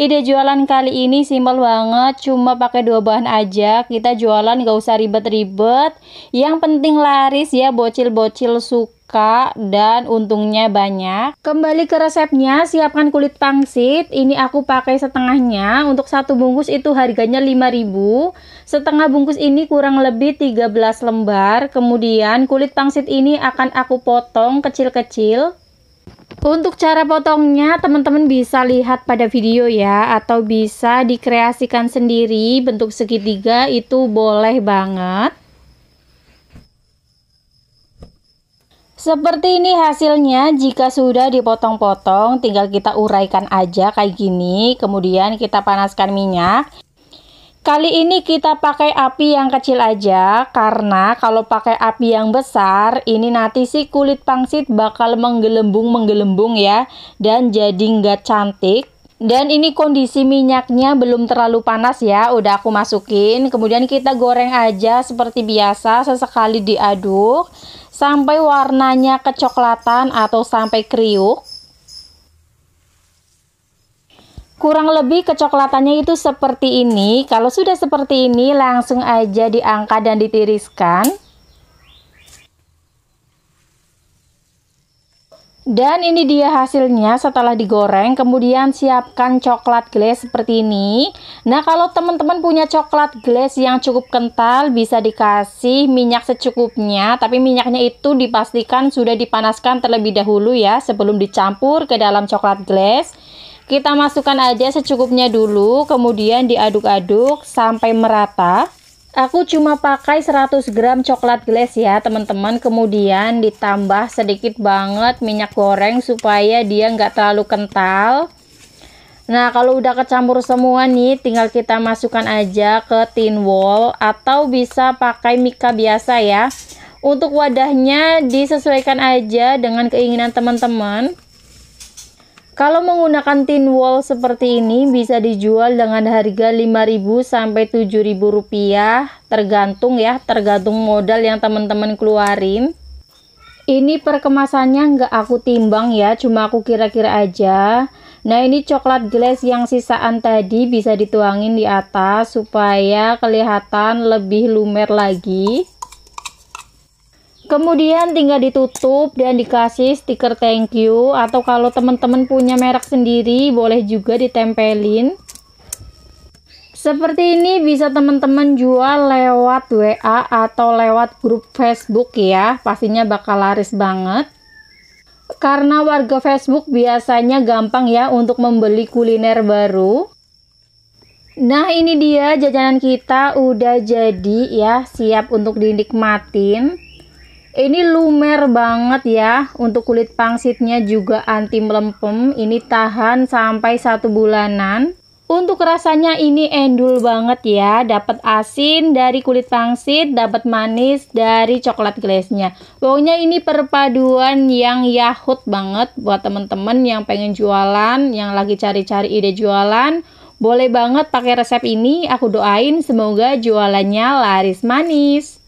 ide jualan kali ini simpel banget cuma pakai dua bahan aja kita jualan gak usah ribet-ribet yang penting laris ya bocil-bocil suka dan untungnya banyak kembali ke resepnya siapkan kulit pangsit ini aku pakai setengahnya untuk satu bungkus itu harganya 5000 setengah bungkus ini kurang lebih 13 lembar kemudian kulit pangsit ini akan aku potong kecil-kecil untuk cara potongnya, teman-teman bisa lihat pada video ya, atau bisa dikreasikan sendiri bentuk segitiga itu boleh banget. Seperti ini hasilnya jika sudah dipotong-potong tinggal kita uraikan aja kayak gini kemudian kita panaskan minyak Kali ini kita pakai api yang kecil aja karena kalau pakai api yang besar ini nanti si kulit pangsit bakal menggelembung-menggelembung ya dan jadi nggak cantik. Dan ini kondisi minyaknya belum terlalu panas ya, udah aku masukin. Kemudian kita goreng aja seperti biasa, sesekali diaduk sampai warnanya kecoklatan atau sampai kriuk. Kurang lebih kecoklatannya itu seperti ini. Kalau sudah seperti ini, langsung aja diangkat dan ditiriskan. Dan ini dia hasilnya setelah digoreng, kemudian siapkan coklat glaze seperti ini. Nah, kalau teman-teman punya coklat glaze yang cukup kental, bisa dikasih minyak secukupnya, tapi minyaknya itu dipastikan sudah dipanaskan terlebih dahulu ya sebelum dicampur ke dalam coklat glaze. Kita masukkan aja secukupnya dulu, kemudian diaduk-aduk sampai merata. Aku cuma pakai 100 gram coklat glaze ya teman-teman Kemudian ditambah sedikit banget minyak goreng supaya dia nggak terlalu kental Nah kalau udah kecampur semua nih tinggal kita masukkan aja ke tin wall Atau bisa pakai mika biasa ya Untuk wadahnya disesuaikan aja dengan keinginan teman-teman kalau menggunakan tin wall seperti ini bisa dijual dengan harga 5000 sampai 7000 rupiah tergantung ya tergantung modal yang teman-teman keluarin ini perkemasannya nggak aku timbang ya cuma aku kira-kira aja nah ini coklat glass yang sisaan tadi bisa dituangin di atas supaya kelihatan lebih lumer lagi kemudian tinggal ditutup dan dikasih stiker thank you atau kalau teman-teman punya merek sendiri boleh juga ditempelin seperti ini bisa teman-teman jual lewat WA atau lewat grup Facebook ya pastinya bakal laris banget karena warga Facebook biasanya gampang ya untuk membeli kuliner baru nah ini dia jajanan kita udah jadi ya siap untuk dinikmatin ini lumer banget ya untuk kulit pangsitnya juga anti melempem ini tahan sampai satu bulanan untuk rasanya ini endul banget ya, dapat asin dari kulit pangsit, dapat manis dari coklat glaze-nya. Pokoknya ini perpaduan yang yahut banget buat temen-temen yang pengen jualan, yang lagi cari-cari ide jualan. Boleh banget pakai resep ini, aku doain semoga jualannya laris manis.